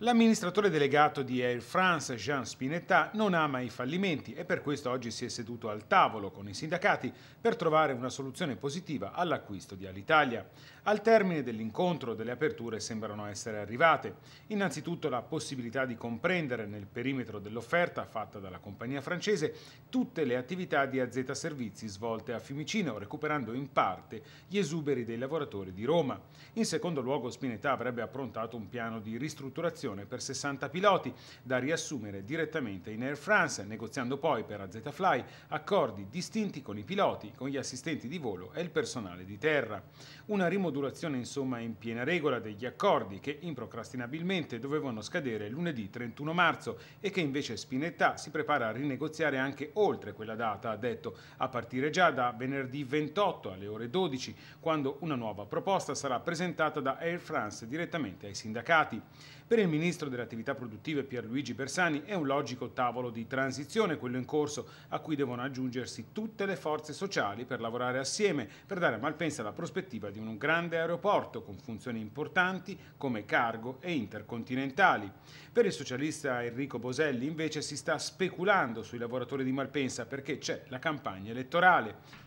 L'amministratore delegato di Air France, Jean Spinetta, non ama i fallimenti e per questo oggi si è seduto al tavolo con i sindacati per trovare una soluzione positiva all'acquisto di Alitalia. Al termine dell'incontro delle aperture sembrano essere arrivate. Innanzitutto la possibilità di comprendere nel perimetro dell'offerta fatta dalla compagnia francese tutte le attività di AZ Servizi svolte a Fiumicino, recuperando in parte gli esuberi dei lavoratori di Roma. In secondo luogo Spinetta avrebbe approntato un piano di ristrutturazione formazione per 60 piloti da riassumere direttamente in Air France, negoziando poi per AZ Fly accordi distinti con i piloti, con gli assistenti di volo e il personale di terra. Una rimodulazione insomma in piena regola degli accordi che improcrastinabilmente dovevano scadere lunedì 31 marzo e che invece Spinetta si prepara a rinegoziare anche oltre quella data, ha detto, a partire già da venerdì 28 alle ore 12, quando una nuova proposta sarà presentata da Air France direttamente ai sindacati. Per il ministro delle attività produttive Pierluigi Bersani è un logico tavolo di transizione, quello in corso, a cui devono aggiungersi tutte le forze sociali per lavorare assieme, per dare a Malpensa la prospettiva di un grande aeroporto con funzioni importanti come cargo e intercontinentali. Per il socialista Enrico Boselli invece si sta speculando sui lavoratori di Malpensa perché c'è la campagna elettorale.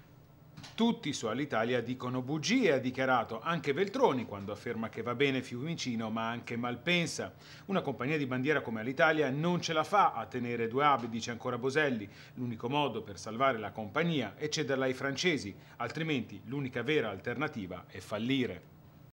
Tutti su Alitalia dicono bugie, ha dichiarato anche Veltroni quando afferma che va bene Fiumicino ma anche Malpensa. Una compagnia di bandiera come Alitalia non ce la fa a tenere due hub, dice ancora Boselli. L'unico modo per salvare la compagnia è cederla ai francesi, altrimenti l'unica vera alternativa è fallire.